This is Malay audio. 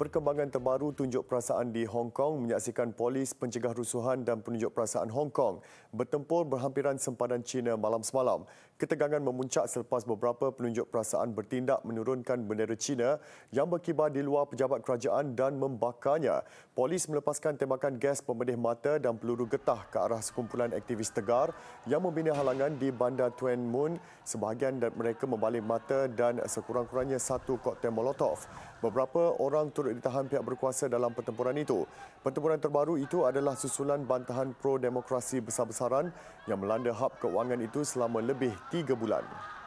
Perkembangan terbaru tunjuk perasaan di Hong Kong menyaksikan polis pencegah rusuhan dan penunjuk perasaan Hong Kong bertempur berhampiran sempadan China malam semalam. Ketegangan memuncak selepas beberapa penunjuk perasaan bertindak menurunkan bendera China yang berkibar di luar pejabat kerajaan dan membakarnya. Polis melepaskan tembakan gas pemedih mata dan peluru getah ke arah sekumpulan aktivis tegar yang membina halangan di Bandar Tuen Mun. Sebahagian dan mereka membalik mata dan sekurang-kurangnya satu koktel Molotov. Beberapa orang turut turut ditahan pihak berkuasa dalam pertempuran itu. Pertempuran terbaru itu adalah susulan bantahan pro-demokrasi besar-besaran yang melanda hub keuangan itu selama lebih tiga bulan.